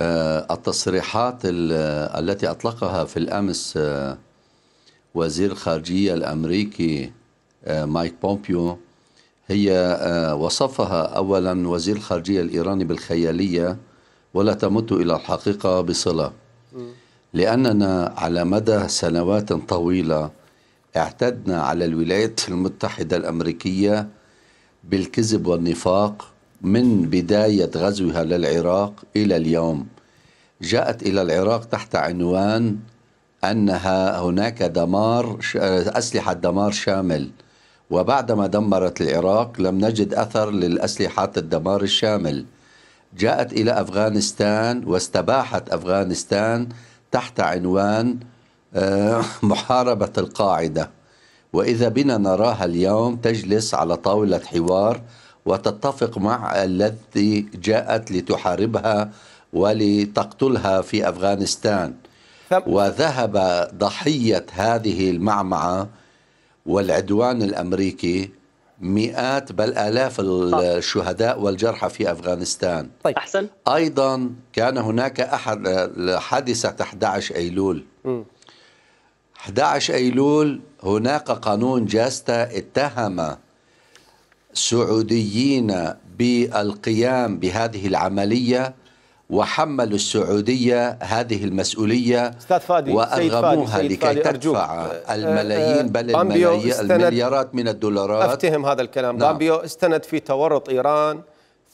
آه، التصريحات التي أطلقها في الأمس آه، وزير الخارجية الأمريكي آه، مايك بومبيو هي وصفها أولا وزير الخارجية الإيراني بالخيالية ولا تمت إلى الحقيقة بصلة لأننا على مدى سنوات طويلة اعتدنا على الولايات المتحدة الأمريكية بالكذب والنفاق من بداية غزوها للعراق إلى اليوم جاءت إلى العراق تحت عنوان أنها هناك دمار أسلحة دمار شامل وبعدما دمرت العراق لم نجد أثر للأسلحات الدمار الشامل جاءت إلى أفغانستان واستباحت أفغانستان تحت عنوان آه، محاربة القاعدة وإذا بنا نراها اليوم تجلس على طاولة حوار وتتفق مع التي جاءت لتحاربها ولتقتلها في افغانستان وذهب ضحيه هذه المعمعه والعدوان الامريكي مئات بل آلاف الشهداء والجرحى في أفغانستان طيب. أحسن أيضا كان هناك أحد حادثة 11 أيلول م. 11 أيلول هناك قانون جاستا اتهم سعوديين بالقيام بهذه العملية وحملوا السعودية هذه المسؤولية أستاذ فادي وأرغموها سيد فادي، سيد فادي لكي تدفع أرجوك. أه، أه، الملايين بل المليارات من الدولارات أفتهم هذا الكلام نعم. بامبيو استند في تورط إيران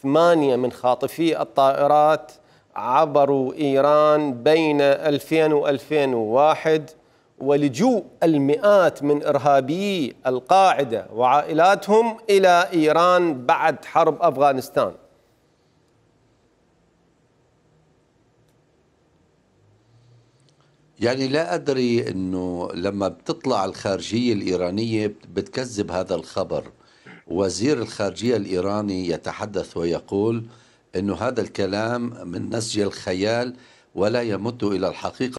ثمانية من خاطفي الطائرات عبروا إيران بين 2000 و 2001 ولجوء المئات من إرهابي القاعدة وعائلاتهم إلى إيران بعد حرب أفغانستان يعني لا أدري أنه لما بتطلع الخارجية الإيرانية بتكذب هذا الخبر وزير الخارجية الإيراني يتحدث ويقول أنه هذا الكلام من نسج الخيال ولا يمت إلى الحقيقة